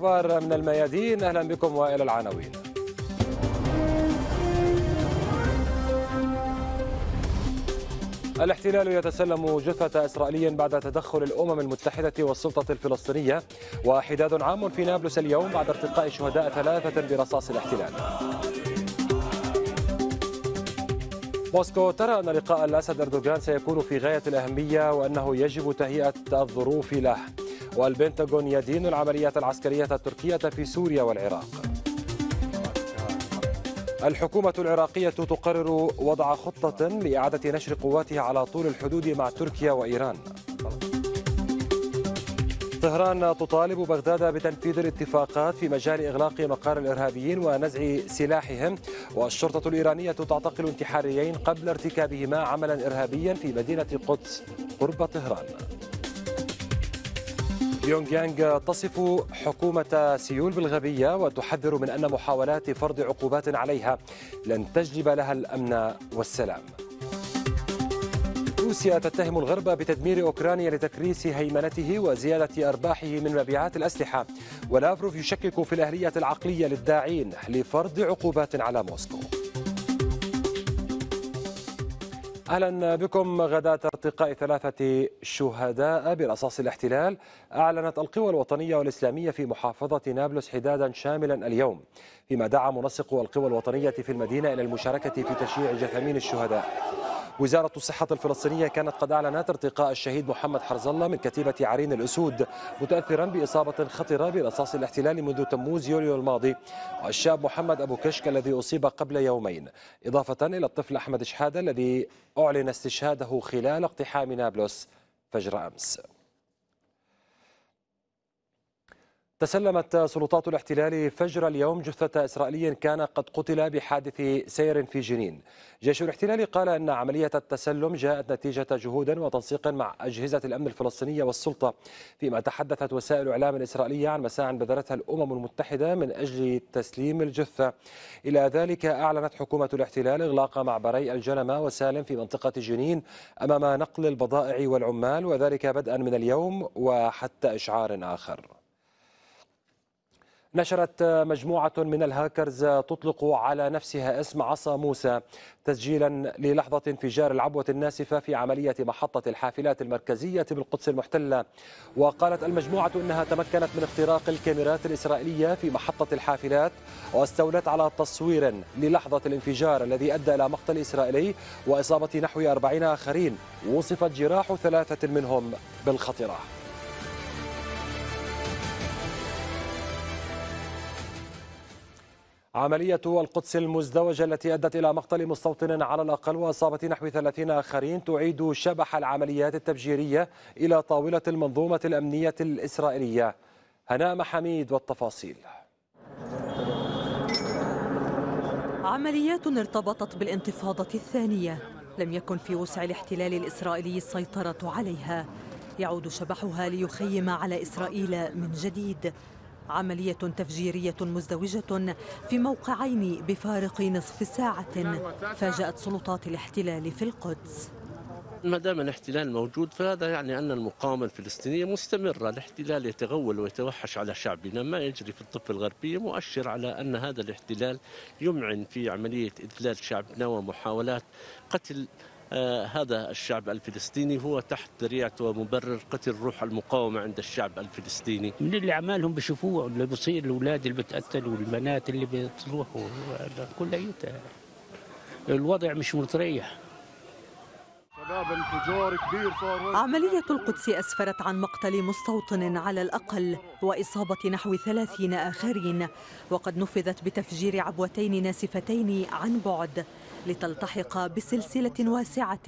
الأخبار من الميادين أهلا بكم وإلى العناوين الاحتلال يتسلم جثة إسرائيلي بعد تدخل الأمم المتحدة والسلطة الفلسطينية وحداد عام في نابلس اليوم بعد ارتقاء شهداء ثلاثة برصاص الاحتلال موسكو ترى أن لقاء الأسد أردوغان سيكون في غاية الأهمية وأنه يجب تهيئة الظروف له والبنتاغون يدين العمليات العسكرية التركية في سوريا والعراق الحكومة العراقية تقرر وضع خطة لإعادة نشر قواتها على طول الحدود مع تركيا وإيران طهران تطالب بغداد بتنفيذ الاتفاقات في مجال إغلاق مقار الإرهابيين ونزع سلاحهم والشرطة الإيرانية تعتقل انتحاريين قبل ارتكابهما عملا إرهابيا في مدينة القدس قرب طهران بيونغ يانغ تصف حكومة سيول بالغبية وتحذر من أن محاولات فرض عقوبات عليها لن تجلب لها الأمن والسلام روسيا تتهم الغرب بتدمير أوكرانيا لتكريس هيمنته وزيادة أرباحه من مبيعات الأسلحة ولافروف يشكك في الأهلية العقلية للداعين لفرض عقوبات على موسكو أهلا بكم غداة ارتقاء ثلاثة شهداء برصاص الاحتلال أعلنت القوى الوطنية والإسلامية في محافظة نابلس حدادا شاملا اليوم فيما دعا منسق القوى الوطنية في المدينة إلى المشاركة في تشييع جثامين الشهداء وزارة الصحة الفلسطينية كانت قد أعلنت ارتقاء الشهيد محمد حرز الله من كتيبة عرين الأسود متأثرا بإصابة خطرة برصاص الاحتلال منذ تموز يوليو الماضي والشاب محمد أبو كشك الذي أصيب قبل يومين إضافة إلى الطفل أحمد شحادة الذي أعلن استشهاده خلال اقتحام نابلس فجر أمس تسلمت سلطات الاحتلال فجر اليوم جثة إسرائيلي كان قد قتل بحادث سير في جنين جيش الاحتلال قال أن عملية التسلم جاءت نتيجة جهود وتنسيق مع أجهزة الأمن الفلسطينية والسلطة فيما تحدثت وسائل إعلام إسرائيلية عن مساع بذلتها الأمم المتحدة من أجل تسليم الجثة إلى ذلك أعلنت حكومة الاحتلال إغلاق معبري الجنمة وسالم في منطقة جنين أمام نقل البضائع والعمال وذلك بدءا من اليوم وحتى إشعار آخر نشرت مجموعة من الهاكرز تطلق على نفسها اسم عصا موسى تسجيلا للحظة انفجار العبوة الناسفة في عملية محطة الحافلات المركزية بالقدس المحتلة وقالت المجموعة أنها تمكنت من اختراق الكاميرات الإسرائيلية في محطة الحافلات واستولت على تصوير للحظة الانفجار الذي أدى إلى مقتل إسرائيلي وإصابة نحو 40 آخرين وصفت جراح ثلاثة منهم بالخطرة عملية القدس المزدوجة التي أدت إلى مقتل مستوطن على الأقل وإصابة نحو 30 آخرين تعيد شبح العمليات التفجيرية إلى طاولة المنظومة الأمنية الإسرائيلية هناء محميد والتفاصيل عمليات ارتبطت بالانتفاضة الثانية لم يكن في وسع الاحتلال الإسرائيلي السيطرة عليها يعود شبحها ليخيم على إسرائيل من جديد عملية تفجيرية مزدوجة في موقعين بفارق نصف ساعة فاجأت سلطات الاحتلال في القدس ما دام الاحتلال موجود فهذا يعني أن المقاومة الفلسطينية مستمرة الاحتلال يتغول ويتوحش على شعبنا ما يجري في الضفة الغربية مؤشر على أن هذا الاحتلال يمعن في عملية إذلال شعبنا ومحاولات قتل آه، هذا الشعب الفلسطيني هو تحت ذريعة ومبرر قتل روح المقاومة عند الشعب الفلسطيني من اللي عمالهم بشوفوه اللي بصير الأولاد اللي بتقتلوا البنات اللي بتروحوا كليتها الوضع مش متريح عملية القدس أسفرت عن مقتل مستوطن على الأقل وإصابة نحو ثلاثين آخرين وقد نفذت بتفجير عبوتين ناسفتين عن بعد لتلتحق بسلسلة واسعة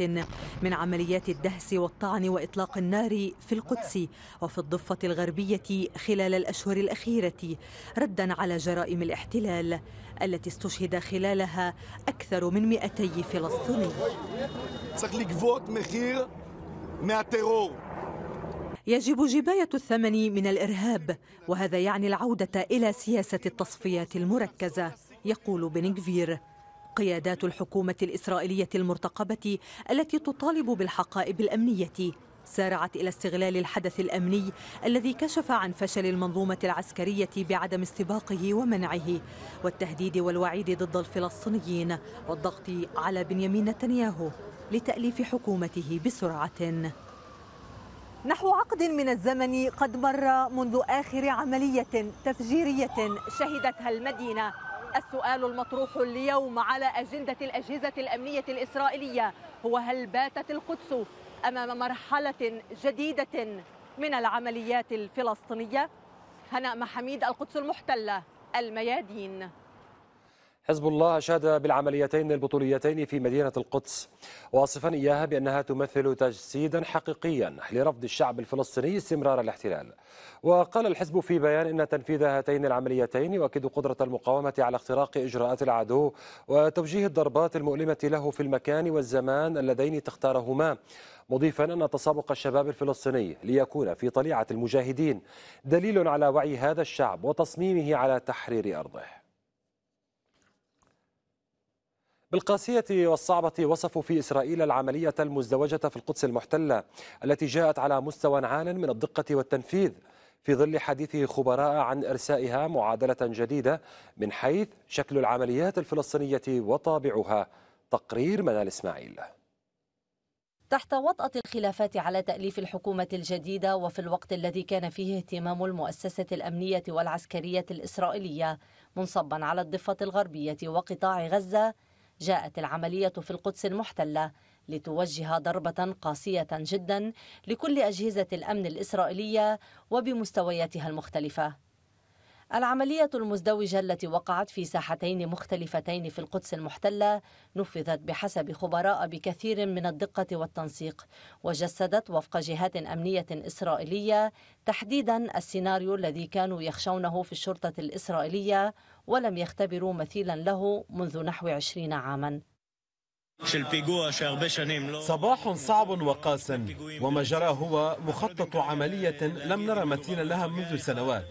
من عمليات الدهس والطعن وإطلاق النار في القدس وفي الضفة الغربية خلال الأشهر الأخيرة ردا على جرائم الاحتلال التي استشهد خلالها أكثر من 200 فلسطيني يجب جباية الثمن من الإرهاب وهذا يعني العودة إلى سياسة التصفيات المركزة يقول بنكفير قيادات الحكومة الإسرائيلية المرتقبة التي تطالب بالحقائب الأمنية سارعت إلى استغلال الحدث الأمني الذي كشف عن فشل المنظومة العسكرية بعدم استباقه ومنعه والتهديد والوعيد ضد الفلسطينيين والضغط على بنيامين نتنياهو لتأليف حكومته بسرعة نحو عقد من الزمن قد مر منذ آخر عملية تفجيرية شهدتها المدينة السؤال المطروح اليوم على أجندة الأجهزة الأمنية الإسرائيلية هو هل باتت القدس أمام مرحلة جديدة من العمليات الفلسطينية؟ هناء محميد القدس المحتلة الميادين حزب الله أشاد بالعمليتين البطوليتين في مدينة القدس واصفا إياها بأنها تمثل تجسيدا حقيقيا لرفض الشعب الفلسطيني استمرار الاحتلال وقال الحزب في بيان إن تنفيذ هاتين العمليتين يؤكد قدرة المقاومة على اختراق إجراءات العدو وتوجيه الضربات المؤلمة له في المكان والزمان اللذين تختارهما مضيفا أن تسابق الشباب الفلسطيني ليكون في طليعة المجاهدين دليل على وعي هذا الشعب وتصميمه على تحرير أرضه بالقاسية والصعبة وصفوا في إسرائيل العملية المزدوجة في القدس المحتلة التي جاءت على مستوى عال من الدقة والتنفيذ في ظل حديث خبراء عن إرسائها معادلة جديدة من حيث شكل العمليات الفلسطينية وطابعها تقرير منال إسماعيل تحت وطأة الخلافات على تأليف الحكومة الجديدة وفي الوقت الذي كان فيه اهتمام المؤسسة الأمنية والعسكرية الإسرائيلية منصبا على الضفة الغربية وقطاع غزة جاءت العملية في القدس المحتلة لتوجه ضربة قاسية جدا لكل أجهزة الأمن الإسرائيلية وبمستوياتها المختلفة. العملية المزدوجة التي وقعت في ساحتين مختلفتين في القدس المحتلة نفذت بحسب خبراء بكثير من الدقة والتنسيق وجسدت وفق جهات أمنية إسرائيلية تحديدا السيناريو الذي كانوا يخشونه في الشرطة الإسرائيلية ولم يختبروا مثيلا له منذ نحو عشرين عاما صباح صعب وقاس وما جرى هو مخطط عملية لم نرى مثيلا لها منذ سنوات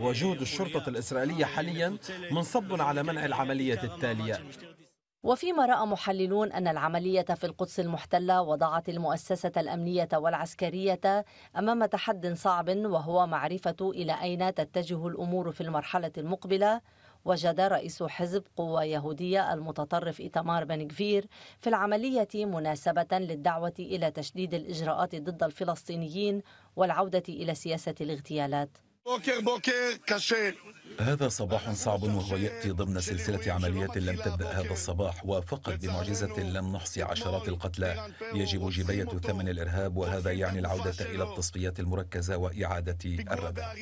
وجهود الشرطة الإسرائيلية حاليا منصب على منع العملية التالية وفيما رأى محللون أن العملية في القدس المحتلة وضعت المؤسسة الأمنية والعسكرية أمام تحد صعب وهو معرفة إلى أين تتجه الأمور في المرحلة المقبلة وجد رئيس حزب قوى يهودية المتطرف إتمار بن كفير في العملية مناسبة للدعوة إلى تشديد الإجراءات ضد الفلسطينيين والعودة إلى سياسة الاغتيالات هذا صباح صعب وهو يأتي ضمن سلسلة عمليات لم تبدأ هذا الصباح وفقط بمعجزة لم نحصي عشرات القتلى يجب جباية ثمن الإرهاب وهذا يعني العودة إلى التصفيات المركزة وإعادة الردع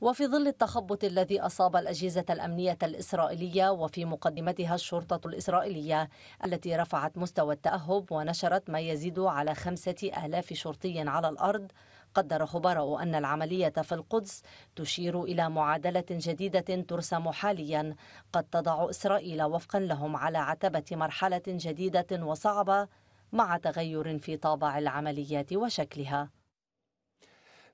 وفي ظل التخبط الذي أصاب الأجهزة الأمنية الإسرائيلية وفي مقدمتها الشرطة الإسرائيلية التي رفعت مستوى التأهب ونشرت ما يزيد على خمسة آلاف شرطي على الأرض قدر خبراء أن العملية في القدس تشير إلى معادلة جديدة ترسم حاليا قد تضع إسرائيل وفقا لهم على عتبة مرحلة جديدة وصعبة مع تغير في طابع العمليات وشكلها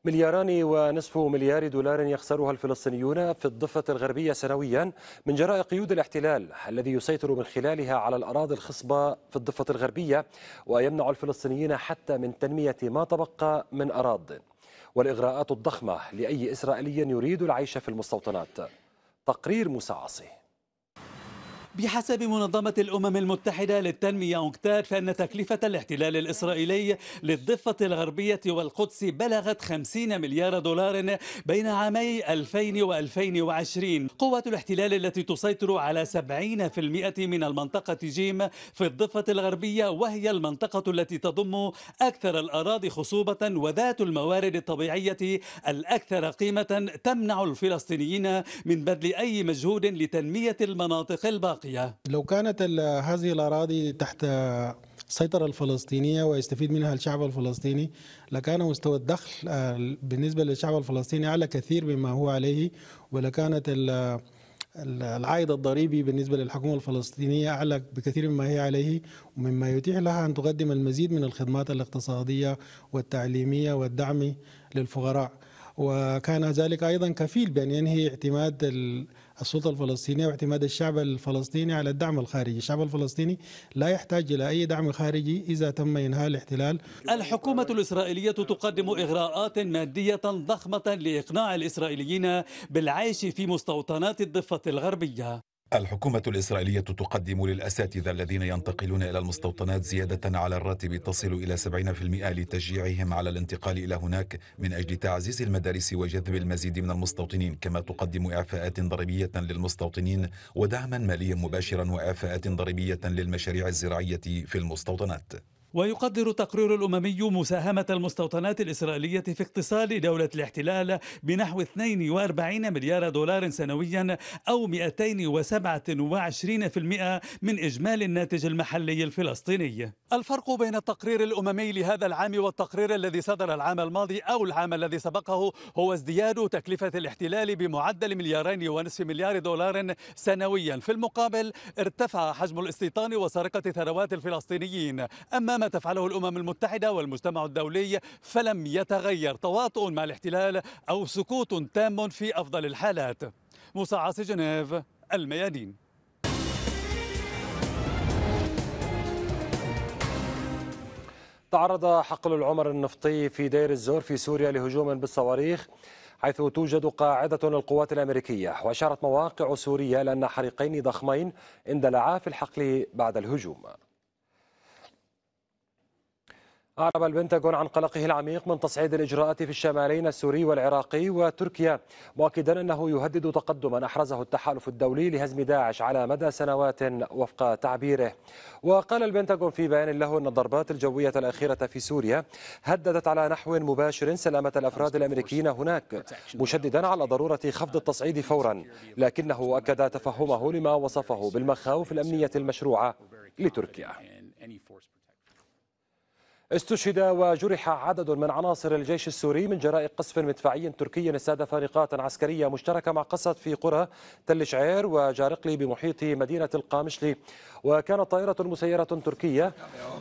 ملياران ونصف مليار دولار يخسرها الفلسطينيون في الضفة الغربية سنويا من جراء قيود الاحتلال الذي يسيطر من خلالها على الأراضي الخصبة في الضفة الغربية ويمنع الفلسطينيين حتى من تنمية ما تبقى من أراض والإغراءات الضخمة لأي إسرائيلي يريد العيش في المستوطنات تقرير مسعصي بحسب منظمة الأمم المتحدة للتنمية أونكتاد فإن تكلفة الاحتلال الإسرائيلي للضفة الغربية والقدس بلغت 50 مليار دولار بين عامي 2000 و2020 قوة الاحتلال التي تسيطر على 70% من المنطقة جيم في الضفة الغربية وهي المنطقة التي تضم أكثر الأراضي خصوبة وذات الموارد الطبيعية الأكثر قيمة تمنع الفلسطينيين من بذل أي مجهود لتنمية المناطق الباقية الباقية لو كانت هذه الأراضي تحت السيطرة الفلسطينية ويستفيد منها الشعب الفلسطيني لكان مستوى الدخل آه، بالنسبة للشعب الفلسطيني أعلى كثير مما هو عليه ولكانت العائد الضريبي بالنسبة للحكومة الفلسطينية أعلى بكثير مما هي عليه ومما يتيح لها أن تقدم المزيد من الخدمات الاقتصادية والتعليمية والدعم للفقراء وكان ذلك أيضا كفيل بأن ينهي اعتماد السلطه الفلسطينيه واعتماد الشعب الفلسطيني على الدعم الخارجي، الشعب الفلسطيني لا يحتاج الى اي دعم خارجي اذا تم انهاء الاحتلال. الحكومه الاسرائيليه تقدم اغراءات ماديه ضخمه لاقناع الاسرائيليين بالعيش في مستوطنات الضفه الغربيه. الحكومة الإسرائيلية تقدم للأساتذة الذين ينتقلون إلى المستوطنات زيادة على الراتب تصل إلى 70% لتشجيعهم على الانتقال إلى هناك من أجل تعزيز المدارس وجذب المزيد من المستوطنين كما تقدم إعفاءات ضريبية للمستوطنين ودعما ماليا مباشرا وإعفاءات ضريبية للمشاريع الزراعية في المستوطنات ويقدر تقرير الأممي مساهمة المستوطنات الإسرائيلية في اقتصاد دولة الاحتلال بنحو 42 مليار دولار سنويا أو 227% من إجمالي الناتج المحلي الفلسطيني الفرق بين التقرير الأممي لهذا العام والتقرير الذي صدر العام الماضي أو العام الذي سبقه هو ازدياد تكلفة الاحتلال بمعدل مليارين ونصف مليار دولار سنويا في المقابل ارتفع حجم الاستيطان وسرقة ثروات الفلسطينيين أما ما ما تفعله الأمم المتحدة والمجتمع الدولي فلم يتغير تواطؤ مع الاحتلال أو سكوت تام في أفضل الحالات موسى عاصي جنيف الميادين تعرض حقل العمر النفطي في دير الزور في سوريا لهجوم بالصواريخ حيث توجد قاعدة للقوات الأمريكية وأشارت مواقع سوريا لأن حريقين ضخمين اندلعا في الحقل بعد الهجوم أعرب البنتاغون عن قلقه العميق من تصعيد الإجراءات في الشمالين السوري والعراقي وتركيا مؤكدا أنه يهدد تقدما أحرزه التحالف الدولي لهزم داعش على مدى سنوات وفق تعبيره وقال البنتاغون في بيان له أن الضربات الجوية الأخيرة في سوريا هددت على نحو مباشر سلامة الأفراد الأمريكيين هناك مشددا على ضرورة خفض التصعيد فورا لكنه أكد تفهمه لما وصفه بالمخاوف الأمنية المشروعة لتركيا استشهد وجرح عدد من عناصر الجيش السوري من جراء قصف مدفعي تركي استهدف نقاط عسكرية مشتركة مع قصد في قرى تل شعير وجارقلي بمحيط مدينة القامشلي وكانت طائرة مسيرة تركية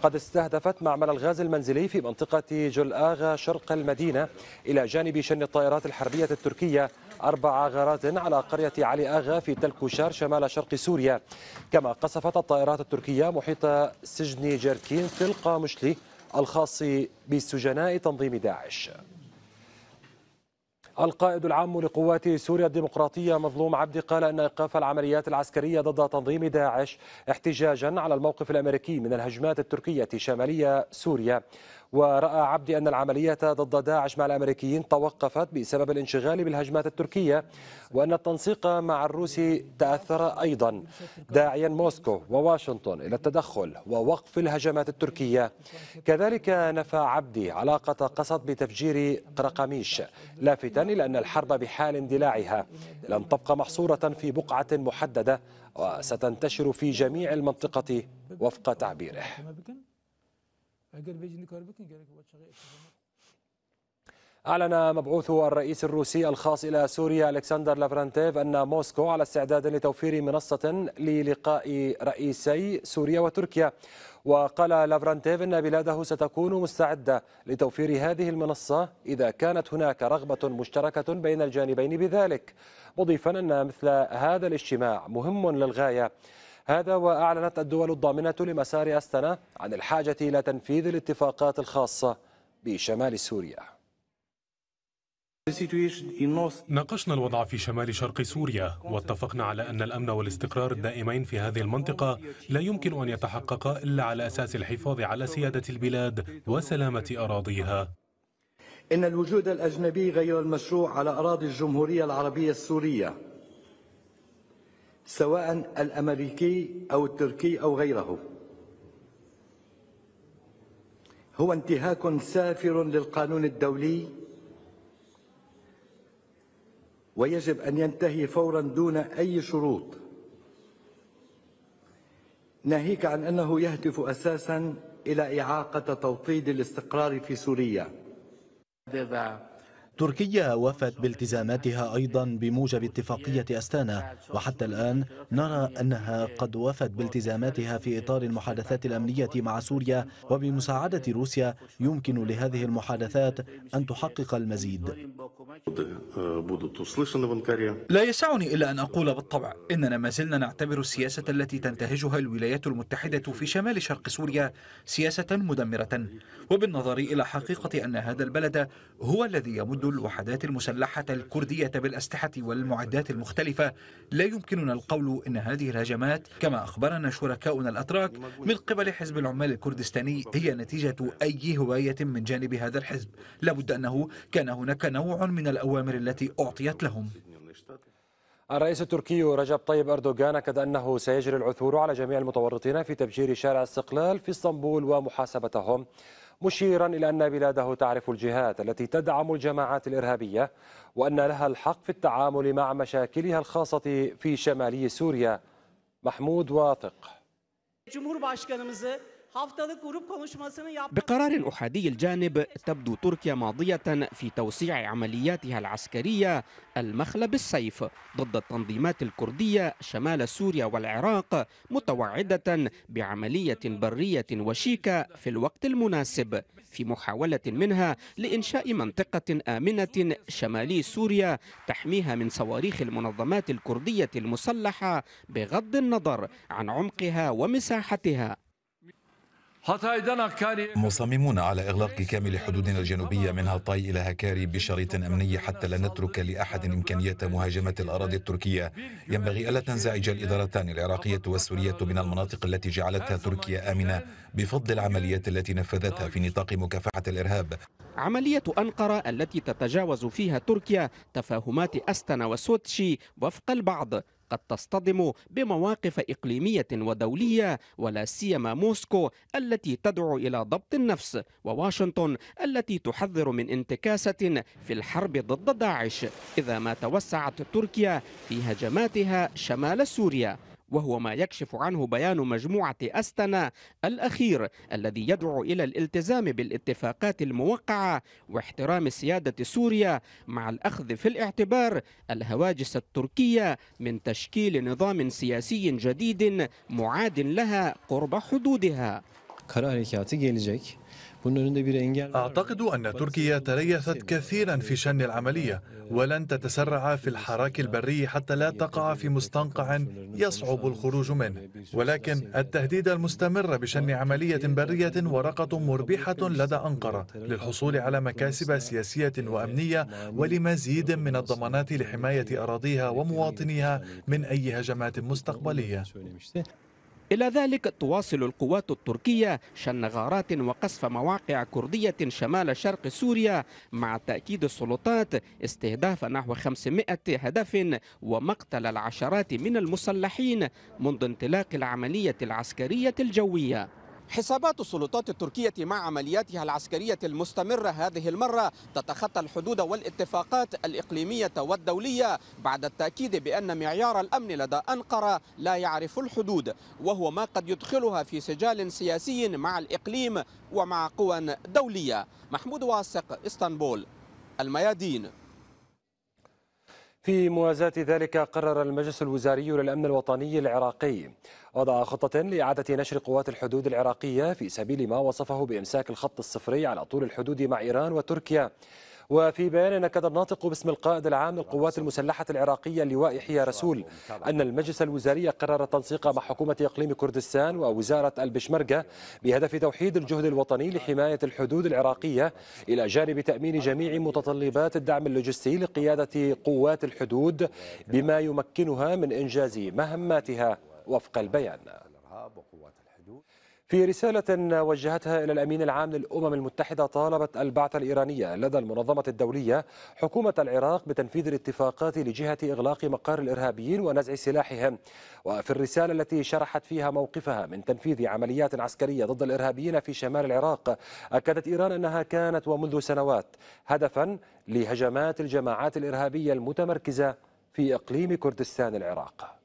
قد استهدفت معمل الغاز المنزلي في منطقة جل آغا شرق المدينة إلى جانب شن الطائرات الحربية التركية أربع غارات على قرية علي آغا في تل كوشار شمال شرق سوريا كما قصفت الطائرات التركية محيط سجن جركين في القامشلي الخاص بسجناء تنظيم داعش القائد العام لقوات سوريا الديمقراطية مظلوم عبدي قال أن إيقاف العمليات العسكرية ضد تنظيم داعش احتجاجا على الموقف الأمريكي من الهجمات التركية شمالية سوريا ورأى عبدي أن العملية ضد داعش مع الأمريكيين توقفت بسبب الانشغال بالهجمات التركية وأن التنسيق مع الروسي تأثر أيضا داعيا موسكو وواشنطن إلى التدخل ووقف الهجمات التركية كذلك نفى عبدي علاقة قصد بتفجير قرقميش لافتا إلى أن الحرب بحال اندلاعها لن تبقى محصورة في بقعة محددة وستنتشر في جميع المنطقة وفق تعبيره أعلن مبعوث الرئيس الروسي الخاص إلى سوريا ألكسندر لافرانتيف أن موسكو على استعداد لتوفير منصة للقاء رئيسي سوريا وتركيا وقال لافرانتيف أن بلاده ستكون مستعدة لتوفير هذه المنصة إذا كانت هناك رغبة مشتركة بين الجانبين بذلك مضيفا أن مثل هذا الاجتماع مهم للغاية هذا وأعلنت الدول الضامنة لمسار أستنا عن الحاجة إلى تنفيذ الاتفاقات الخاصة بشمال سوريا ناقشنا الوضع في شمال شرق سوريا واتفقنا على أن الأمن والاستقرار الدائمين في هذه المنطقة لا يمكن أن يتحقق إلا على أساس الحفاظ على سيادة البلاد وسلامة أراضيها إن الوجود الأجنبي غير المشروع على أراضي الجمهورية العربية السورية سواء الامريكي او التركي او غيره هو انتهاك سافر للقانون الدولي ويجب ان ينتهي فورا دون اي شروط ناهيك عن انه يهدف اساسا الى اعاقه توطيد الاستقرار في سوريا تركيا وفت بالتزاماتها أيضا بموجب اتفاقية أستانا وحتى الآن نرى أنها قد وفت بالتزاماتها في إطار المحادثات الأمنية مع سوريا وبمساعدة روسيا يمكن لهذه المحادثات أن تحقق المزيد لا يسعني إلا أن أقول بالطبع إننا ما زلنا نعتبر السياسة التي تنتهجها الولايات المتحدة في شمال شرق سوريا سياسة مدمرة وبالنظر إلى حقيقة أن هذا البلد هو الذي يمد الوحدات المسلحة الكردية بالأسلحة والمعدات المختلفة لا يمكننا القول إن هذه الهجمات كما أخبرنا شركاؤنا الأتراك من قبل حزب العمال الكردستاني هي نتيجة أي هواية من جانب هذا الحزب لابد أنه كان هناك نوع من الأوامر التي أعطيت لهم الرئيس التركي رجب طيب أردوغان أكد أنه سيجري العثور على جميع المتورطين في تفجير شارع استقلال في اسطنبول ومحاسبتهم مشيرا إلى أن بلاده تعرف الجهات التي تدعم الجماعات الإرهابية وأن لها الحق في التعامل مع مشاكلها الخاصة في شمالي سوريا محمود واثق بقرار أحادي الجانب تبدو تركيا ماضية في توسيع عملياتها العسكرية المخلب السيف ضد التنظيمات الكردية شمال سوريا والعراق متوعدة بعملية برية وشيكة في الوقت المناسب في محاولة منها لإنشاء منطقة آمنة شمالي سوريا تحميها من صواريخ المنظمات الكردية المسلحة بغض النظر عن عمقها ومساحتها مصممون على إغلاق كامل حدودنا الجنوبية من هاتاي إلى هكاري بشريط أمني حتى لا نترك لأحد إمكانية مهاجمة الأراضي التركية ينبغي ألا تنزعج الإدارتان العراقية والسورية من المناطق التي جعلتها تركيا آمنة بفضل العمليات التي نفذتها في نطاق مكافحة الإرهاب عملية أنقرة التي تتجاوز فيها تركيا تفاهمات أستنا وسوتشي وفق البعض قد تصطدم بمواقف إقليمية ودولية ولا سيما موسكو التي تدعو إلى ضبط النفس وواشنطن التي تحذر من انتكاسة في الحرب ضد داعش إذا ما توسعت تركيا في هجماتها شمال سوريا وهو ما يكشف عنه بيان مجموعة أستنا الأخير الذي يدعو إلى الالتزام بالاتفاقات الموقعة واحترام سيادة سوريا مع الأخذ في الاعتبار الهواجس التركية من تشكيل نظام سياسي جديد معاد لها قرب حدودها. Karar أعتقد أن تركيا تريثت كثيرا في شن العملية ولن تتسرع في الحراك البري حتى لا تقع في مستنقع يصعب الخروج منه ولكن التهديد المستمر بشن عملية برية ورقة مربحة لدى أنقرة للحصول على مكاسب سياسية وأمنية ولمزيد من الضمانات لحماية أراضيها ومواطنيها من أي هجمات مستقبلية إلى ذلك تواصل القوات التركية شن غارات وقصف مواقع كردية شمال شرق سوريا مع تأكيد السلطات استهداف نحو 500 هدف ومقتل العشرات من المسلحين منذ انطلاق العملية العسكرية الجوية حسابات السلطات التركية مع عملياتها العسكرية المستمرة هذه المرة تتخطى الحدود والاتفاقات الإقليمية والدولية بعد التأكيد بأن معيار الأمن لدى أنقرة لا يعرف الحدود وهو ما قد يدخلها في سجال سياسي مع الإقليم ومع قوى دولية محمود واسق اسطنبول الميادين في موازاة ذلك قرر المجلس الوزاري للأمن الوطني العراقي وضع خطة لإعادة نشر قوات الحدود العراقية في سبيل ما وصفه بإمساك الخط الصفري على طول الحدود مع إيران وتركيا وفي بيان نكد الناطق باسم القائد العام للقوات المسلحة العراقية اللواء يحيى رسول أن المجلس الوزاري قرر التنسيق مع حكومة إقليم كردستان ووزارة البشمركة بهدف توحيد الجهد الوطني لحماية الحدود العراقية إلى جانب تأمين جميع متطلبات الدعم اللوجستي لقيادة قوات الحدود بما يمكنها من إنجاز مهماتها وفق البيان في رسالة وجهتها إلى الأمين العام للأمم المتحدة طالبت البعثة الإيرانية لدى المنظمة الدولية حكومة العراق بتنفيذ الاتفاقات لجهة إغلاق مقر الإرهابيين ونزع سلاحهم وفي الرسالة التي شرحت فيها موقفها من تنفيذ عمليات عسكرية ضد الإرهابيين في شمال العراق أكدت إيران أنها كانت ومنذ سنوات هدفا لهجمات الجماعات الإرهابية المتمركزة في إقليم كردستان العراق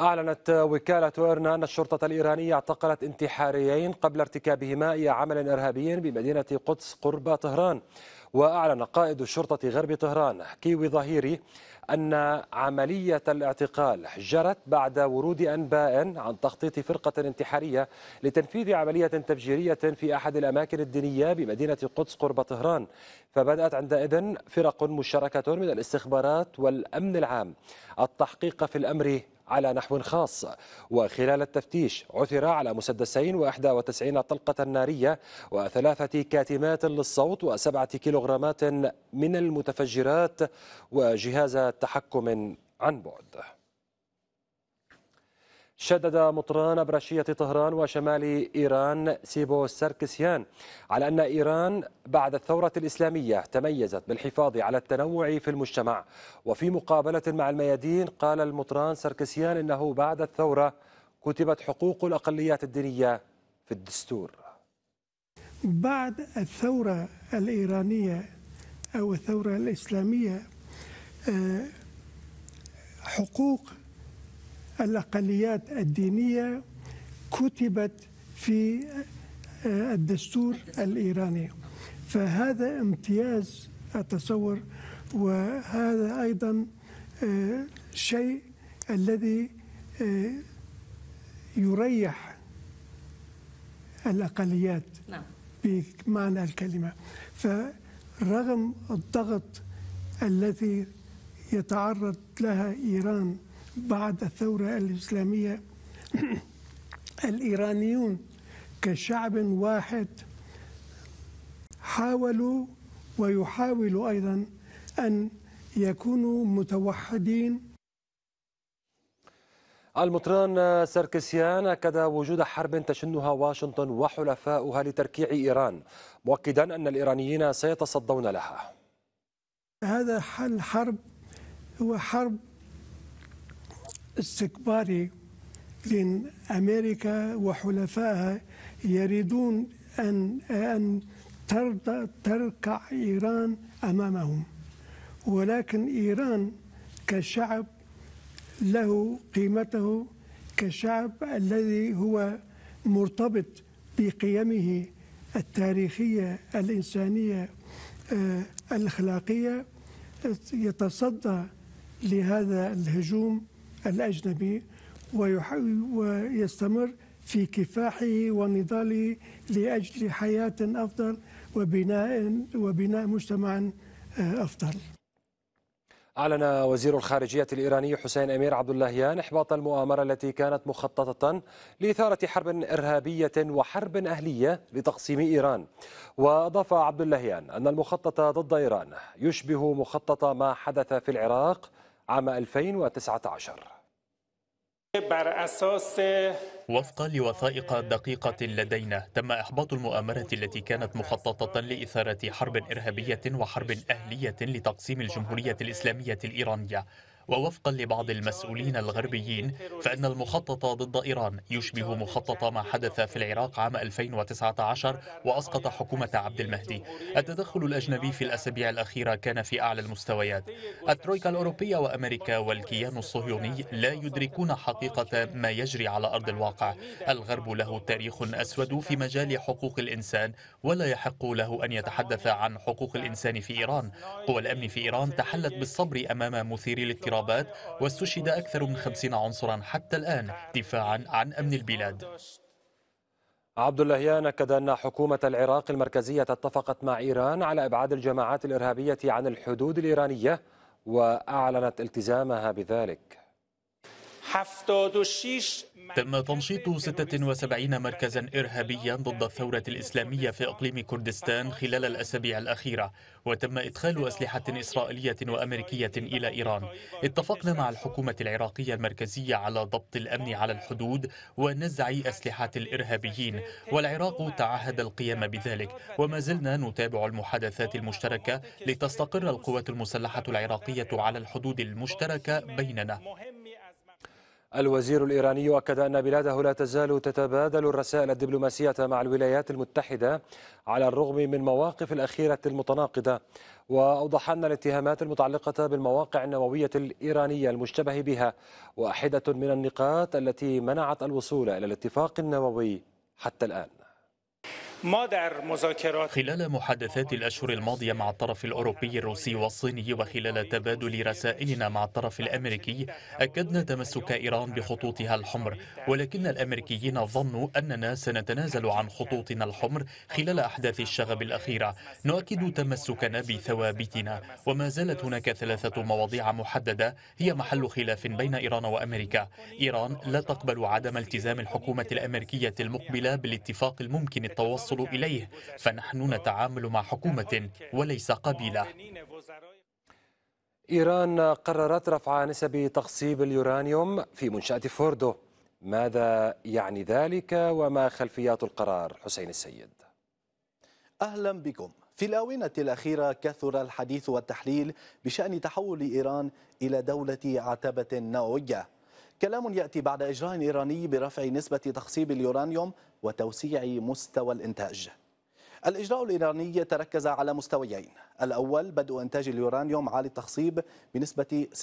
أعلنت وكالة إرنا أن الشرطة الإيرانية اعتقلت انتحاريين قبل ارتكابهما أي عمل إرهابي بمدينة قدس قرب طهران وأعلن قائد شرطة غرب طهران كيوي ظهيري أن عملية الاعتقال جرت بعد ورود أنباء عن تخطيط فرقة انتحارية لتنفيذ عملية تفجيرية في أحد الأماكن الدينية بمدينة قدس قرب طهران فبدأت عندئذ فرق مشاركة من الاستخبارات والأمن العام التحقيق في الأمر على نحو خاص وخلال التفتيش عثر على مسدسين و91 طلقة نارية وثلاثة كاتمات للصوت وسبعة كيلوغرامات من المتفجرات وجهاز تحكم عن بعد شدد مطران أبرشية طهران وشمال إيران سيبو سركسيان على أن إيران بعد الثورة الإسلامية تميزت بالحفاظ على التنوع في المجتمع وفي مقابلة مع الميادين قال المطران سركسيان إنه بعد الثورة كتبت حقوق الأقليات الدينية في الدستور بعد الثورة الإيرانية أو الثورة الإسلامية آه، حقوق الأقليات الدينية كتبت في آه، الدستور الإيراني فهذا امتياز أتصور وهذا أيضا آه، شيء الذي آه، يريح الأقليات نعم. بمعنى الكلمة فرغم الضغط الذي يتعرض لها إيران بعد الثورة الإسلامية الإيرانيون كشعب واحد حاولوا ويحاولوا أيضا أن يكونوا متوحدين المطران سركسيان أكد وجود حرب تشنها واشنطن وحلفاؤها لتركيع إيران مؤكدا أن الإيرانيين سيتصدون لها هذا الحرب هو حرب استكباري لأن أمريكا وحلفائها يريدون أن أن ترضى تركع إيران أمامهم ولكن إيران كشعب له قيمته كشعب الذي هو مرتبط بقيمه التاريخية الإنسانية آه، الأخلاقية يتصدى لهذا الهجوم الأجنبي ويستمر في كفاحه ونضاله لأجل حياة أفضل وبناء وبناء مجتمع آه، أفضل أعلن وزير الخارجية الإيراني حسين أمير عبد اللهيان إحباط المؤامرة التي كانت مخططة لإثارة حرب إرهابية وحرب أهلية لتقسيم إيران وأضاف عبد اللهيان أن المخطط ضد إيران يشبه مخطط ما حدث في العراق عام 2019 بر اساس وفقا لوثائق دقيقة لدينا تم إحباط المؤامرة التي كانت مخططة لإثارة حرب إرهابية وحرب أهلية لتقسيم الجمهورية الإسلامية الإيرانية ووفقا لبعض المسؤولين الغربيين فإن المخطط ضد إيران يشبه مخطط ما حدث في العراق عام 2019 وأسقط حكومة عبد المهدي التدخل الأجنبي في الأسابيع الأخيرة كان في أعلى المستويات الترويكا الأوروبية وأمريكا والكيان الصهيوني لا يدركون حقيقة ما يجري على أرض الواقع الغرب له تاريخ أسود في مجال حقوق الإنسان ولا يحق له أن يتحدث عن حقوق الإنسان في إيران قوى الأمن في إيران تحلت بالصبر أمام مثيري الاضطراب الاضطرابات واستشهد أكثر من خمسين عنصرا حتى الآن دفاعا عن أمن البلاد عبد اللهيان أكد أن حكومة العراق المركزية اتفقت مع إيران على إبعاد الجماعات الإرهابية عن الحدود الإيرانية وأعلنت التزامها بذلك تم تنشيط 76 مركزا إرهابيا ضد الثورة الإسلامية في إقليم كردستان خلال الأسابيع الأخيرة وتم إدخال أسلحة إسرائيلية وأمريكية إلى إيران اتفقنا مع الحكومة العراقية المركزية على ضبط الأمن على الحدود ونزع أسلحة الإرهابيين والعراق تعهد القيام بذلك وما زلنا نتابع المحادثات المشتركة لتستقر القوات المسلحة العراقية على الحدود المشتركة بيننا الوزير الإيراني أكد أن بلاده لا تزال تتبادل الرسائل الدبلوماسية مع الولايات المتحدة على الرغم من مواقف الأخيرة المتناقضة وأوضح أن الاتهامات المتعلقة بالمواقع النووية الإيرانية المشتبه بها واحدة من النقاط التي منعت الوصول إلى الاتفاق النووي حتى الآن خلال محادثات الأشهر الماضية مع الطرف الأوروبي الروسي والصيني وخلال تبادل رسائلنا مع الطرف الأمريكي أكدنا تمسك إيران بخطوطها الحمر ولكن الأمريكيين ظنوا أننا سنتنازل عن خطوطنا الحمر خلال أحداث الشغب الأخيرة نؤكد تمسكنا بثوابتنا وما زالت هناك ثلاثة مواضيع محددة هي محل خلاف بين إيران وأمريكا إيران لا تقبل عدم التزام الحكومة الأمريكية المقبلة بالاتفاق الممكن التوصل التوصل إليه فنحن نتعامل مع حكومة وليس قبيلة إيران قررت رفع نسب تخصيب اليورانيوم في منشأة فوردو ماذا يعني ذلك وما خلفيات القرار حسين السيد أهلا بكم في الآونة الأخيرة كثر الحديث والتحليل بشأن تحول إيران إلى دولة عتبة نووية كلام يأتي بعد إجراء إيراني برفع نسبة تخصيب اليورانيوم وتوسيع مستوى الإنتاج الإجراء الإيراني تركز على مستويين الأول بدء إنتاج اليورانيوم عالي التخصيب بنسبة 60%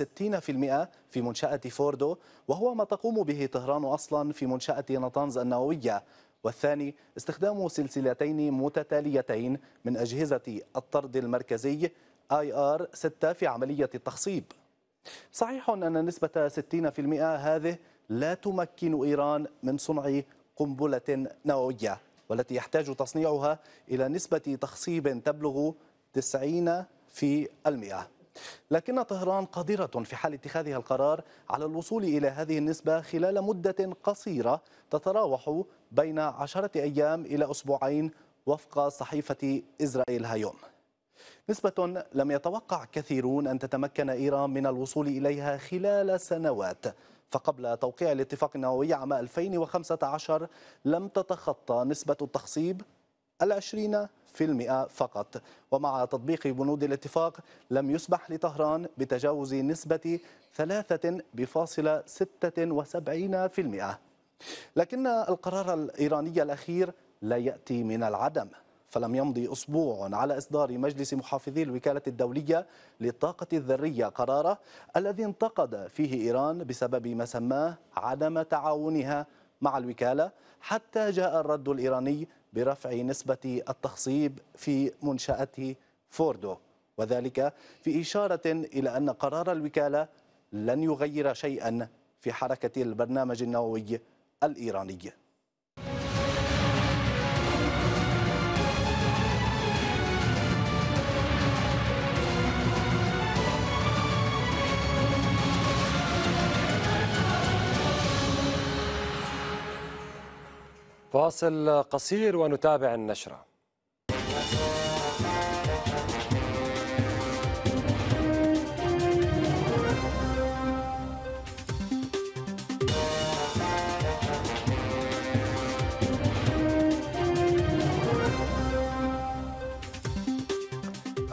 في منشأة فوردو وهو ما تقوم به طهران أصلا في منشأة نطنز النووية والثاني استخدام سلسلتين متتاليتين من أجهزة الطرد المركزي IR6 في عملية التخصيب صحيح أن نسبة 60% هذه لا تمكن إيران من صنع قنبلة نووية والتي يحتاج تصنيعها إلى نسبة تخصيب تبلغ 90 في المئة لكن طهران قادرة في حال اتخاذها القرار على الوصول إلى هذه النسبة خلال مدة قصيرة تتراوح بين عشرة أيام إلى أسبوعين وفق صحيفة إسرائيل هايوم نسبة لم يتوقع كثيرون أن تتمكن إيران من الوصول إليها خلال سنوات فقبل توقيع الاتفاق النووي عام 2015 لم تتخطى نسبة التخصيب العشرين في المئة فقط ومع تطبيق بنود الاتفاق لم يسمح لطهران بتجاوز نسبة ثلاثة بفاصلة ستة وسبعين في المئة لكن القرار الإيراني الأخير لا يأتي من العدم فلم يمضي أسبوع على إصدار مجلس محافظي الوكالة الدولية للطاقة الذرية قراره الذي انتقد فيه إيران بسبب ما سماه عدم تعاونها مع الوكالة حتى جاء الرد الإيراني برفع نسبة التخصيب في منشأة فوردو وذلك في إشارة إلى أن قرار الوكالة لن يغير شيئا في حركة البرنامج النووي الإيراني فاصل قصير ونتابع النشره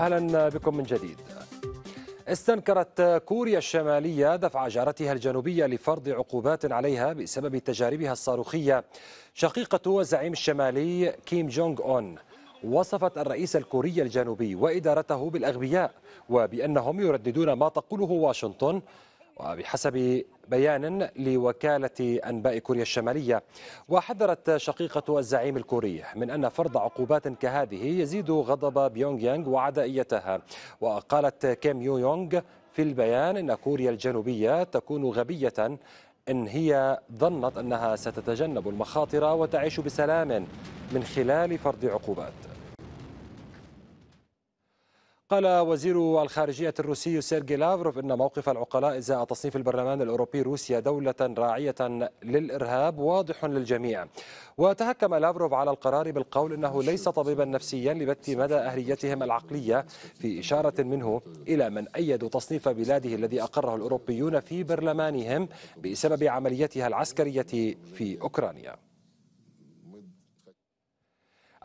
اهلا بكم من جديد استنكرت كوريا الشمالية دفع جارتها الجنوبية لفرض عقوبات عليها بسبب تجاربها الصاروخية شقيقة الزعيم الشمالي كيم جونغ أون وصفت الرئيس الكوري الجنوبي وإدارته بالأغبياء وبأنهم يرددون ما تقوله واشنطن وبحسب بيان لوكالة أنباء كوريا الشمالية وحذرت شقيقة الزعيم الكوري من أن فرض عقوبات كهذه يزيد غضب بيونغ يانغ وعدائيتها وقالت كيم يو يونغ في البيان أن كوريا الجنوبية تكون غبية إن هي ظنت أنها ستتجنب المخاطر وتعيش بسلام من خلال فرض عقوبات قال وزير الخارجية الروسي سيرجي لافروف إن موقف العقلاء إزاء تصنيف البرلمان الأوروبي روسيا دولة راعية للإرهاب واضح للجميع وتهكم لافروف على القرار بالقول إنه ليس طبيبا نفسيا لبت مدى أهليتهم العقلية في إشارة منه إلى من أيدوا تصنيف بلاده الذي أقره الأوروبيون في برلمانهم بسبب عمليتها العسكرية في أوكرانيا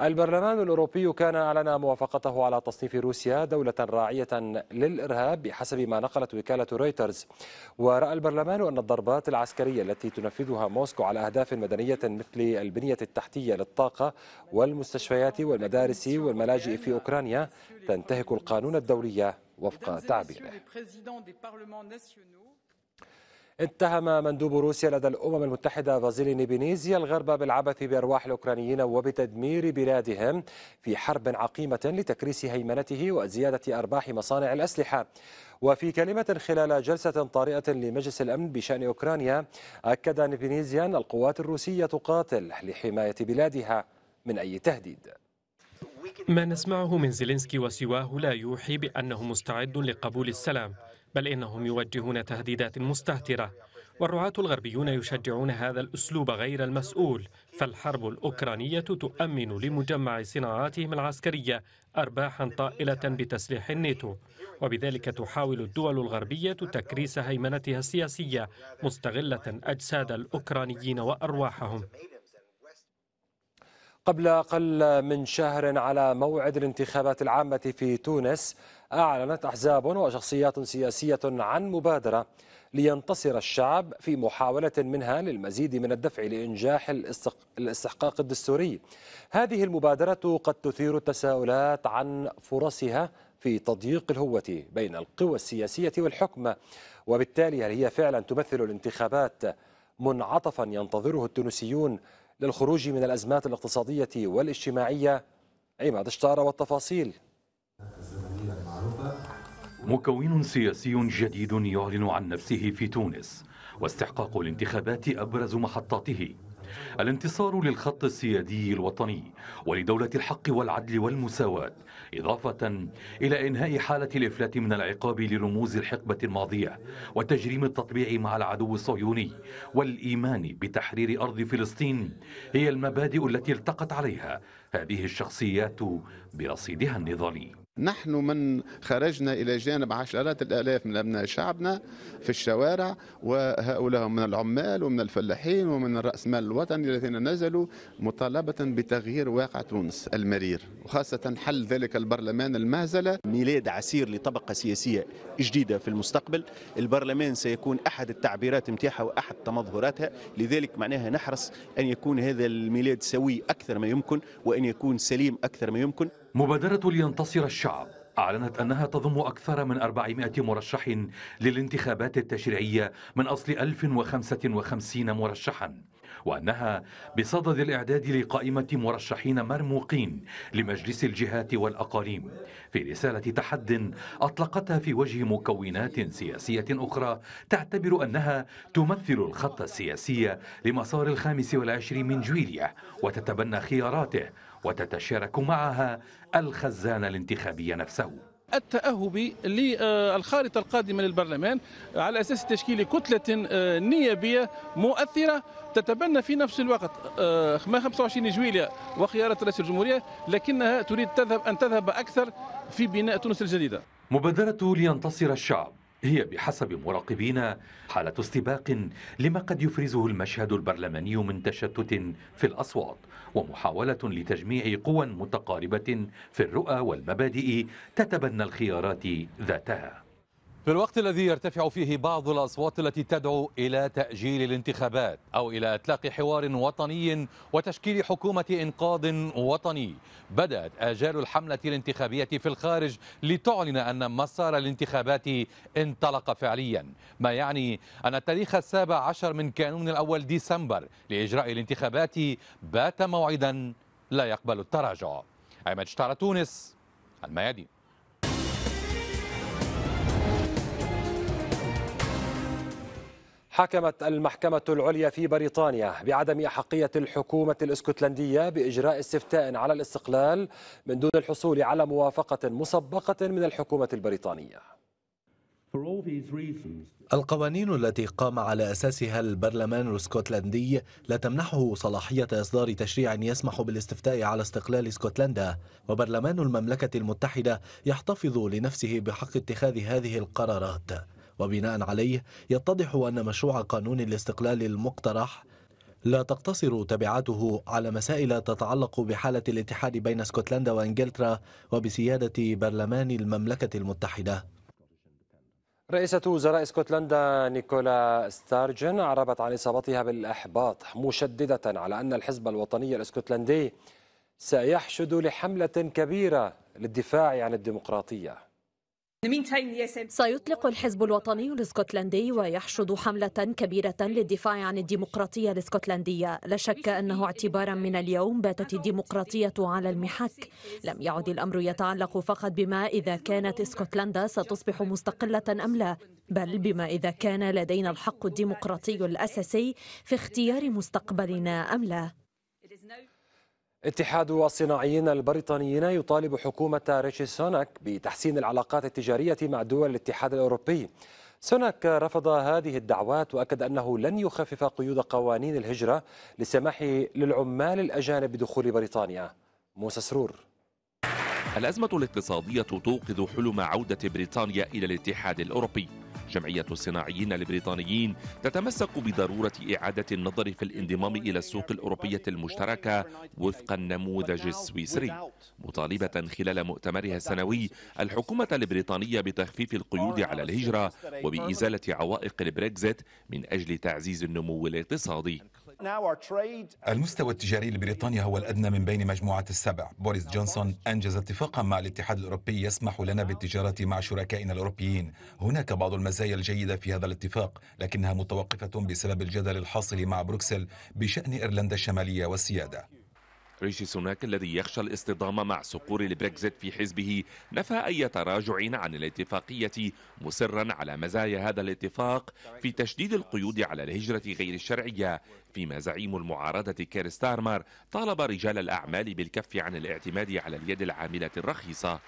البرلمان الأوروبي كان أعلن موافقته على تصنيف روسيا دولة راعية للإرهاب بحسب ما نقلت وكالة رويترز ورأى البرلمان أن الضربات العسكرية التي تنفذها موسكو على أهداف مدنية مثل البنية التحتية للطاقة والمستشفيات والمدارس والملاجئ في أوكرانيا تنتهك القانون الدولي وفق تعبيره اتهم مندوب روسيا لدى الأمم المتحدة فازيلي نيبينيزيا الغرب بالعبث بأرواح الأوكرانيين وبتدمير بلادهم في حرب عقيمة لتكريس هيمنته وزيادة أرباح مصانع الأسلحة وفي كلمة خلال جلسة طارئة لمجلس الأمن بشأن أوكرانيا أكد نيبينيزيا أن القوات الروسية تقاتل لحماية بلادها من أي تهديد ما نسمعه من زيلينسكي وسواه لا يوحي بأنه مستعد لقبول السلام بل إنهم يوجهون تهديدات مستهترة والرعاة الغربيون يشجعون هذا الأسلوب غير المسؤول فالحرب الأوكرانية تؤمن لمجمع صناعاتهم العسكرية أرباحا طائلة بتسليح الناتو وبذلك تحاول الدول الغربية تكريس هيمنتها السياسية مستغلة أجساد الأوكرانيين وأرواحهم قبل أقل من شهر على موعد الانتخابات العامة في تونس أعلنت أحزاب وشخصيات سياسية عن مبادرة لينتصر الشعب في محاولة منها للمزيد من الدفع لإنجاح الاستحقاق الدستوري هذه المبادرة قد تثير التساؤلات عن فرصها في تضييق الهوة بين القوى السياسية والحكم وبالتالي هل هي فعلا تمثل الانتخابات منعطفا ينتظره التونسيون للخروج من الأزمات الاقتصادية والاجتماعية عماد الشطارة والتفاصيل مكون سياسي جديد يعلن عن نفسه في تونس واستحقاق الانتخابات أبرز محطاته الانتصار للخط السيادي الوطني ولدولة الحق والعدل والمساواة إضافة إلى إنهاء حالة الإفلات من العقاب لرموز الحقبة الماضية وتجريم التطبيع مع العدو الصهيوني والإيمان بتحرير أرض فلسطين هي المبادئ التي التقت عليها هذه الشخصيات برصيدها النضالي نحن من خرجنا إلى جانب عشرات الآلاف من أبناء شعبنا في الشوارع وهؤلاء من العمال ومن الفلاحين ومن رأس مال الوطني الذين نزلوا مطالبة بتغيير واقع تونس المرير وخاصة حل ذلك البرلمان المهزلة ميلاد عسير لطبقة سياسية جديدة في المستقبل البرلمان سيكون أحد التعبيرات متاحة وأحد تمظهراتها لذلك معناها نحرص أن يكون هذا الميلاد سوي أكثر ما يمكن وأن يكون سليم أكثر ما يمكن مبادرة لينتصر الشعب أعلنت أنها تضم أكثر من 400 مرشح للانتخابات التشريعية من أصل 1055 مرشحا وأنها بصدد الإعداد لقائمة مرشحين مرموقين لمجلس الجهات والأقاليم في رسالة تحد أطلقتها في وجه مكونات سياسية أخرى تعتبر أنها تمثل الخط السياسي لمسار الخامس والعشرين من جويلية وتتبنى خياراته وتتشارك معها الخزان الانتخابي نفسه التأهب للخارطة القادمة للبرلمان على أساس تشكيل كتلة آه، نيابية مؤثرة تتبنى في نفس الوقت آه، ما 25 جويلية وخيارات رئيس الجمهورية لكنها تريد تذهب أن تذهب أكثر في بناء تونس الجديدة مبادرة لينتصر الشعب هي بحسب مراقبين حالة استباق لما قد يفرزه المشهد البرلماني من تشتت في الأصوات ومحاولة لتجميع قوى متقاربة في الرؤى والمبادئ تتبنى الخيارات ذاتها في الوقت الذي يرتفع فيه بعض الأصوات التي تدعو إلى تأجيل الانتخابات أو إلى إطلاق حوار وطني وتشكيل حكومة إنقاذ وطني بدأت آجال الحملة الانتخابية في الخارج لتعلن أن مسار الانتخابات انطلق فعليا ما يعني أن التاريخ السابع عشر من كانون الأول ديسمبر لإجراء الانتخابات بات موعدا لا يقبل التراجع عماد تونس الميادين حكمت المحكمة العليا في بريطانيا بعدم أحقية الحكومة الاسكتلندية بإجراء استفتاء على الاستقلال من دون الحصول على موافقة مسبقة من الحكومة البريطانية. القوانين التي قام على أساسها البرلمان الاسكتلندي لا تمنحه صلاحية إصدار تشريع يسمح بالاستفتاء على استقلال اسكتلندا وبرلمان المملكة المتحدة يحتفظ لنفسه بحق اتخاذ هذه القرارات وبناء عليه يتضح أن مشروع قانون الاستقلال المقترح لا تقتصر تبعاته على مسائل تتعلق بحالة الاتحاد بين اسكتلندا وانجلترا وبسيادة برلمان المملكة المتحدة رئيسة وزراء اسكتلندا نيكولا ستارجن أعربت عن إصابتها بالإحباط مشددة على أن الحزب الوطني الاسكتلندي سيحشد لحملة كبيرة للدفاع عن الديمقراطية سيطلق الحزب الوطني الاسكتلندي ويحشد حملة كبيرة للدفاع عن الديمقراطية الاسكتلندية لا شك أنه اعتبارا من اليوم باتت الديمقراطية على المحك لم يعد الأمر يتعلق فقط بما إذا كانت اسكتلندا ستصبح مستقلة أم لا بل بما إذا كان لدينا الحق الديمقراطي الأساسي في اختيار مستقبلنا أم لا اتحاد الصناعيين البريطانيين يطالب حكومة ريشي سوناك بتحسين العلاقات التجارية مع دول الاتحاد الأوروبي سوناك رفض هذه الدعوات وأكد أنه لن يخفف قيود قوانين الهجرة للسماح للعمال الأجانب بدخول بريطانيا موسى سرور الأزمة الاقتصادية توقظ حلم عودة بريطانيا إلى الاتحاد الأوروبي جمعية الصناعيين البريطانيين تتمسك بضرورة إعادة النظر في الانضمام إلى السوق الأوروبية المشتركة وفق النموذج السويسري مطالبة خلال مؤتمرها السنوي الحكومة البريطانية بتخفيف القيود على الهجرة وبإزالة عوائق البريكزيت من أجل تعزيز النمو الاقتصادي المستوى التجاري لبريطانيا هو الأدنى من بين مجموعة السبع بوريس جونسون أنجز اتفاقا مع الاتحاد الأوروبي يسمح لنا بالتجارة مع شركائنا الأوروبيين هناك بعض المزايا الجيدة في هذا الاتفاق لكنها متوقفة بسبب الجدل الحاصل مع بروكسل بشأن إيرلندا الشمالية والسيادة ريشي سوناك الذي يخشى الاصطدام مع صقور البريكزيت في حزبه نفى أي تراجع عن الاتفاقية مصرا على مزايا هذا الاتفاق في تشديد القيود على الهجرة غير الشرعية فيما زعيم المعارضة كير ستارمر طالب رجال الأعمال بالكف عن الاعتماد على اليد العاملة الرخيصة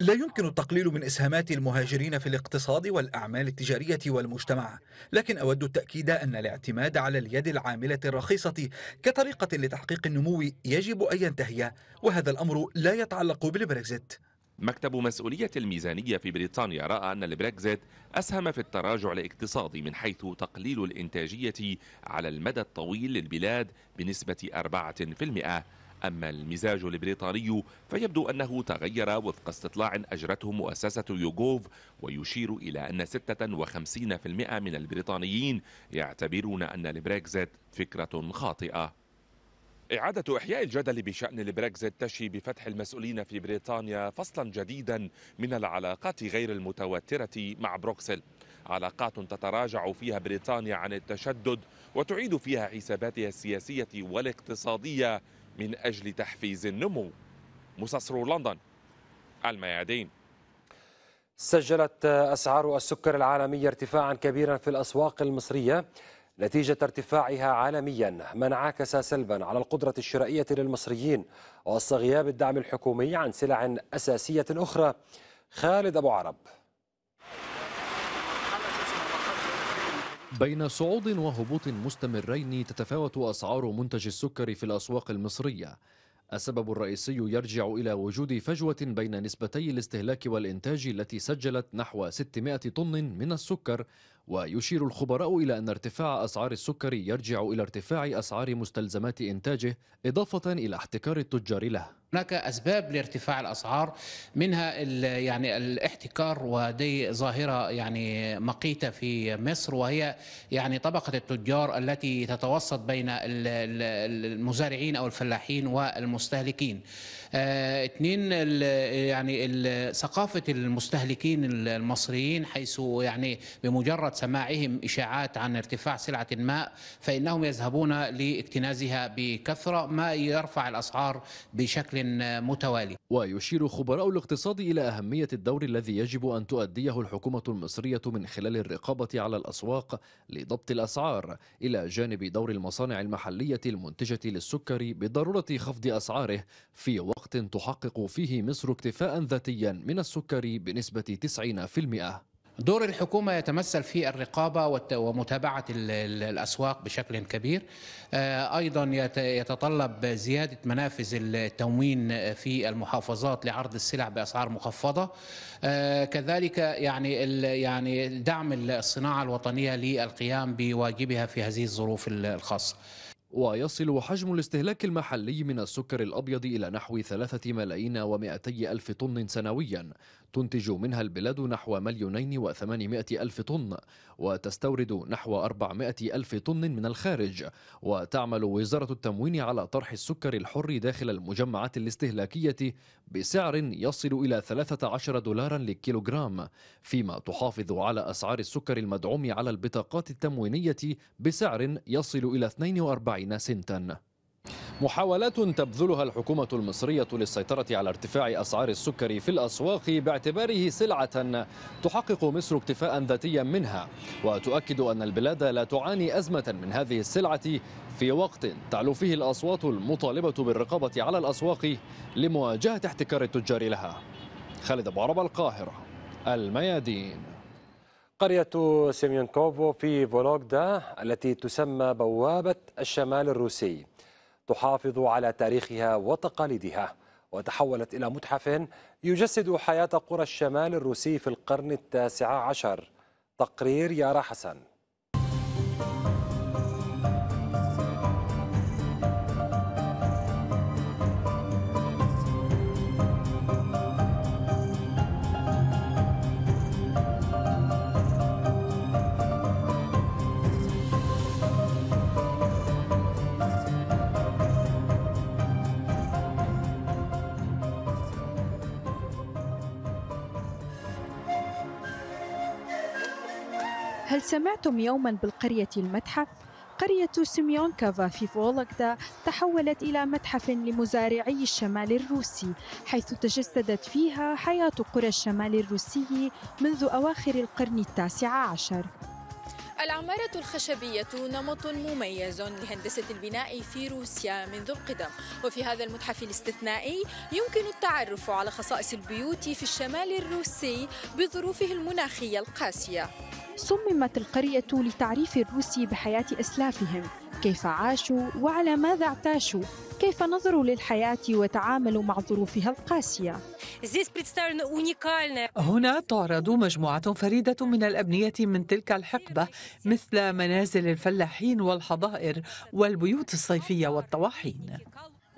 لا يمكن التقليل من إسهامات المهاجرين في الاقتصاد والأعمال التجارية والمجتمع لكن أود التأكيد أن الاعتماد على اليد العاملة الرخيصة كطريقة لتحقيق النمو يجب أن ينتهي وهذا الأمر لا يتعلق بالبريكزيت مكتب مسؤولية الميزانية في بريطانيا رأى أن البريكزيت أسهم في التراجع الاقتصادي من حيث تقليل الإنتاجية على المدى الطويل للبلاد بنسبة 4% أما المزاج البريطاني فيبدو أنه تغير وفق استطلاع أجرته مؤسسة يوغوف ويشير إلى أن 56% من البريطانيين يعتبرون أن البريكزيت فكرة خاطئة إعادة إحياء الجدل بشأن البريكزيت تشي بفتح المسؤولين في بريطانيا فصلا جديدا من العلاقات غير المتوترة مع بروكسل علاقات تتراجع فيها بريطانيا عن التشدد وتعيد فيها حساباتها السياسية والاقتصادية من أجل تحفيز النمو مصصر لندن الميادين سجلت أسعار السكر العالمية ارتفاعا كبيرا في الأسواق المصرية نتيجة ارتفاعها عالميا ما انعكس سلبا على القدرة الشرائية للمصريين غياب الدعم الحكومي عن سلع أساسية أخرى خالد أبو عرب بين صعود وهبوط مستمرين تتفاوت أسعار منتج السكر في الأسواق المصرية السبب الرئيسي يرجع إلى وجود فجوة بين نسبتي الاستهلاك والإنتاج التي سجلت نحو 600 طن من السكر ويشير الخبراء إلى أن ارتفاع أسعار السكر يرجع إلى ارتفاع أسعار مستلزمات إنتاجه إضافة إلى احتكار التجار له هناك اسباب لارتفاع الاسعار منها يعني الاحتكار ودي ظاهره يعني مقيته في مصر وهي يعني طبقه التجار التي تتوسط بين المزارعين او الفلاحين والمستهلكين. آه، اثنين يعني ثقافه المستهلكين المصريين حيث يعني بمجرد سماعهم اشاعات عن ارتفاع سلعه ما فانهم يذهبون لاكتنازها بكثره ما يرفع الاسعار بشكل متوالي ويشير خبراء الاقتصاد إلى أهمية الدور الذي يجب أن تؤديه الحكومة المصرية من خلال الرقابة على الأسواق لضبط الأسعار إلى جانب دور المصانع المحلية المنتجة للسكر بضرورة خفض أسعاره في وقت تحقق فيه مصر اكتفاء ذاتيا من السكر بنسبة 90% دور الحكومة يتمثل في الرقابة ومتابعة الأسواق بشكل كبير آه، أيضا يتطلب زيادة منافذ التموين في المحافظات لعرض السلع بأسعار مخفضة آه، كذلك يعني يعني دعم الصناعة الوطنية للقيام بواجبها في هذه الظروف الخاصة ويصل حجم الاستهلاك المحلي من السكر الأبيض إلى نحو ثلاثة ملايين ومائتي ألف طن سنويا تنتج منها البلاد نحو مليونين وثمانمائة ألف طن وتستورد نحو أربعمائة ألف طن من الخارج وتعمل وزارة التموين على طرح السكر الحر داخل المجمعات الاستهلاكية بسعر يصل إلى 13 دولارا للكيلوغرام فيما تحافظ على أسعار السكر المدعوم على البطاقات التموينية بسعر يصل إلى 42 سنتا محاولات تبذلها الحكومة المصرية للسيطرة على ارتفاع أسعار السكر في الأسواق باعتباره سلعة تحقق مصر اكتفاء ذاتيا منها وتؤكد أن البلاد لا تعاني أزمة من هذه السلعة في وقت تعلو فيه الأصوات المطالبة بالرقابة على الأسواق لمواجهة احتكار التجار لها خالد أبو عرب القاهرة الميادين قرية سيميونكوفو في فولوغدا التي تسمى بوابة الشمال الروسي تحافظ على تاريخها وتقاليدها وتحولت إلى متحف يجسد حياة قرى الشمال الروسي في القرن التاسع عشر تقرير يارا حسن هل سمعتم يوما بالقرية المتحف؟ قرية سيميونكافا في فولغدا تحولت إلى متحف لمزارعي الشمال الروسي حيث تجسدت فيها حياة قرى الشمال الروسي منذ أواخر القرن التاسع عشر العمارة الخشبية نمط مميز لهندسة البناء في روسيا منذ القدم وفي هذا المتحف الاستثنائي يمكن التعرف على خصائص البيوت في الشمال الروسي بظروفه المناخية القاسية صممت القرية لتعريف الروس بحياة أسلافهم كيف عاشوا وعلى ماذا اعتاشوا كيف نظروا للحياة وتعاملوا مع ظروفها القاسية هنا تعرض مجموعة فريدة من الأبنية من تلك الحقبة مثل منازل الفلاحين والحظائر والبيوت الصيفية والطواحين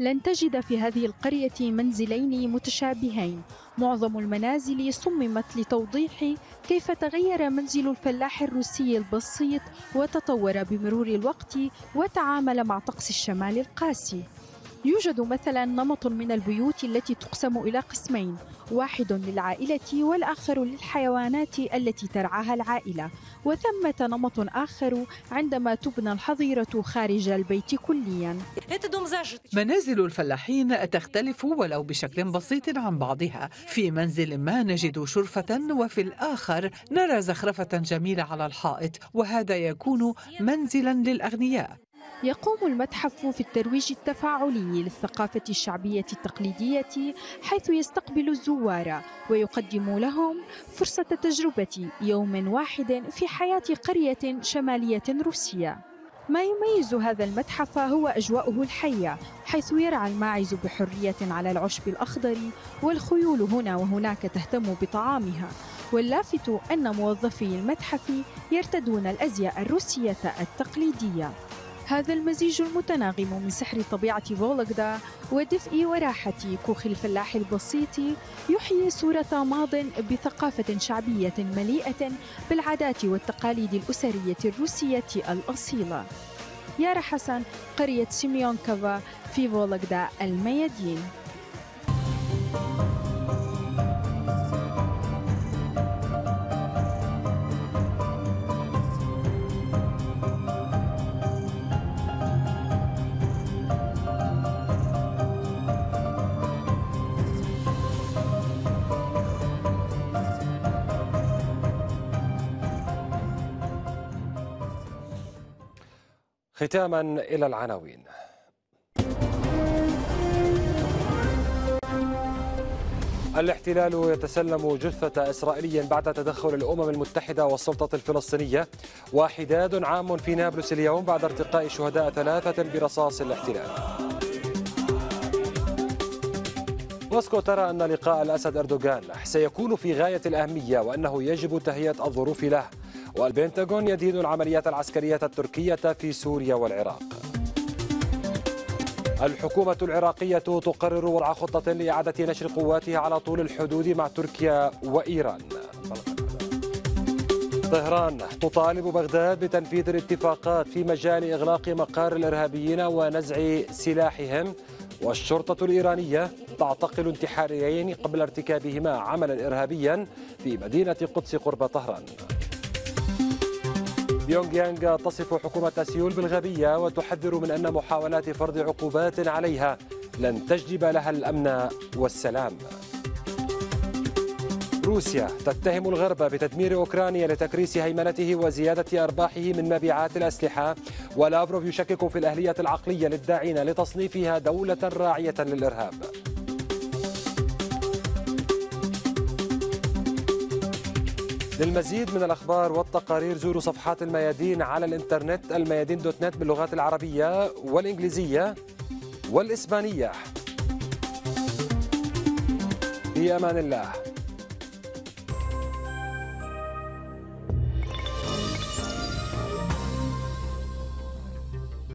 لن تجد في هذه القرية منزلين متشابهين معظم المنازل صممت لتوضيح كيف تغير منزل الفلاح الروسي البسيط وتطور بمرور الوقت وتعامل مع طقس الشمال القاسي يوجد مثلا نمط من البيوت التي تقسم إلى قسمين واحد للعائلة والآخر للحيوانات التي ترعاها العائلة وثمة نمط آخر عندما تبنى الحظيرة خارج البيت كليا منازل الفلاحين تختلف ولو بشكل بسيط عن بعضها في منزل ما نجد شرفة وفي الآخر نرى زخرفة جميلة على الحائط وهذا يكون منزلا للأغنياء يقوم المتحف في الترويج التفاعلي للثقافة الشعبية التقليدية حيث يستقبل الزوار ويقدم لهم فرصة تجربة يوم واحد في حياة قرية شمالية روسية ما يميز هذا المتحف هو أجواؤه الحية حيث يرعى الماعز بحرية على العشب الأخضر والخيول هنا وهناك تهتم بطعامها واللافت أن موظفي المتحف يرتدون الأزياء الروسية التقليدية هذا المزيج المتناغم من سحر طبيعة فولغدا ودفء وراحة كوخ الفلاح البسيط يحيي صورة ماض بثقافة شعبية مليئة بالعادات والتقاليد الأسرية الروسية الأصيلة يارا حسن قرية سيميونكوفا في فولغدا الميادين ختاما إلى العناوين الاحتلال يتسلم جثة إسرائيلي بعد تدخل الأمم المتحدة والسلطة الفلسطينية وحداد عام في نابلس اليوم بعد ارتقاء شهداء ثلاثة برصاص الاحتلال موسكو ترى أن لقاء الأسد أردوغان سيكون في غاية الأهمية وأنه يجب تهيئة الظروف له والبنتاغون يدين العمليات العسكرية التركية في سوريا والعراق الحكومة العراقية تقرر وضع خطة لإعادة نشر قواتها على طول الحدود مع تركيا وإيران طهران تطالب بغداد بتنفيذ الاتفاقات في مجال إغلاق مقار الإرهابيين ونزع سلاحهم والشرطة الإيرانية تعتقل انتحاريين قبل ارتكابهما عملا إرهابيا في مدينة قدس قرب طهران بيونغ يانغ تصف حكومة سيول بالغبية وتحذر من أن محاولات فرض عقوبات عليها لن تجلب لها الأمن والسلام روسيا تتهم الغرب بتدمير أوكرانيا لتكريس هيمنته وزيادة أرباحه من مبيعات الأسلحة ولافروف يشكك في الأهلية العقلية للداعين لتصنيفها دولة راعية للإرهاب للمزيد من الأخبار والتقارير زوروا صفحات الميادين على الإنترنت الميادين دوت نت باللغات العربية والإنجليزية والإسبانية في أمان الله